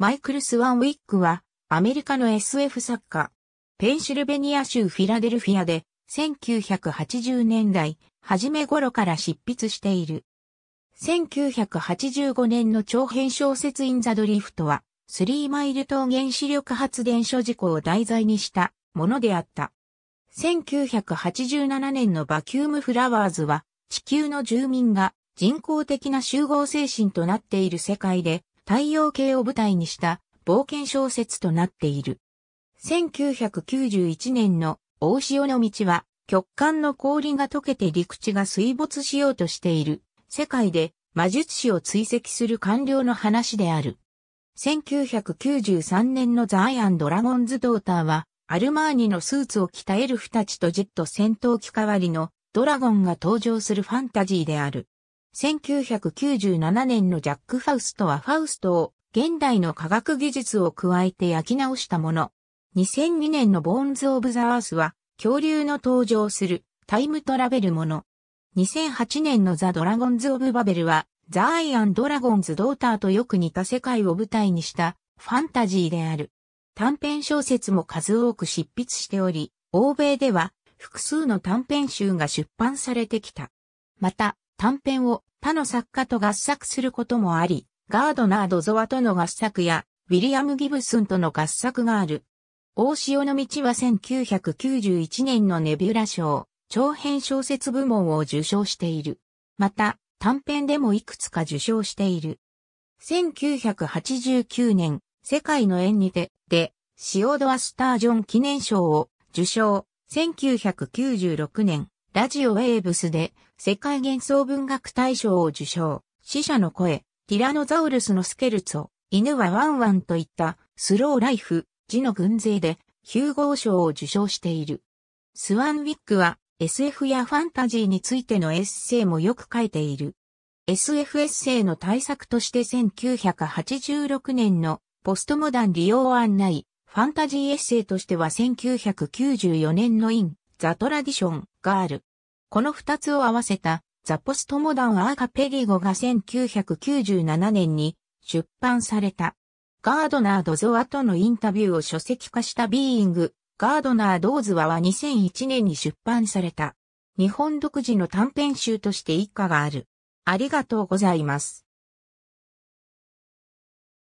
マイクル・スワンウィックは、アメリカの SF 作家。ペンシルベニア州フィラデルフィアで、1980年代、初め頃から執筆している。1985年の長編小説インザドリフトは、スリーマイル島原子力発電所事故を題材にしたものであった。1987年のバキュームフラワーズは、地球の住民が人工的な集合精神となっている世界で、太陽系を舞台にした冒険小説となっている。1991年の大潮の道は、極寒の氷が溶けて陸地が水没しようとしている、世界で魔術師を追跡する官僚の話である。1993年のザイアンドラゴンズドーターは、アルマーニのスーツを着たエルフたちとジェット戦闘機代わりのドラゴンが登場するファンタジーである。1997年のジャック・ファウストはファウストを現代の科学技術を加えて焼き直したもの。2002年のボーンズ・オブ・ザ・アースは恐竜の登場するタイムトラベルもの。2008年のザ・ドラゴンズ・オブ・バベルはザ・アイアン・ドラゴンズ・ドーターとよく似た世界を舞台にしたファンタジーである。短編小説も数多く執筆しており、欧米では複数の短編集が出版されてきた。また、短編を他の作家と合作することもあり、ガードナード・ゾワとの合作や、ウィリアム・ギブスンとの合作がある。大潮の道は1991年のネビュラ賞、長編小説部門を受賞している。また、短編でもいくつか受賞している。1989年、世界の縁にて、で、シオドア・スタージョン記念賞を受賞。1996年、ラジオウェーブスで世界幻想文学大賞を受賞、死者の声、ティラノザウルスのスケルツォ、犬はワンワンといったスローライフ、字の軍勢でヒューゴー賞を受賞している。スワンウィックは SF やファンタジーについてのエッセイもよく書いている。SF エッセイの対策として1986年のポストモダン利用案内、ファンタジーエッセイとしては1994年のイン、ザ・トラディション、ガール。この二つを合わせた、ザ・ポストモダン・アーカペリゴが1997年に出版された。ガードナー・ドゾワとのインタビューを書籍化したビーイング、ガードナー・ドーズワは2001年に出版された。日本独自の短編集として一家がある。ありがとうございます。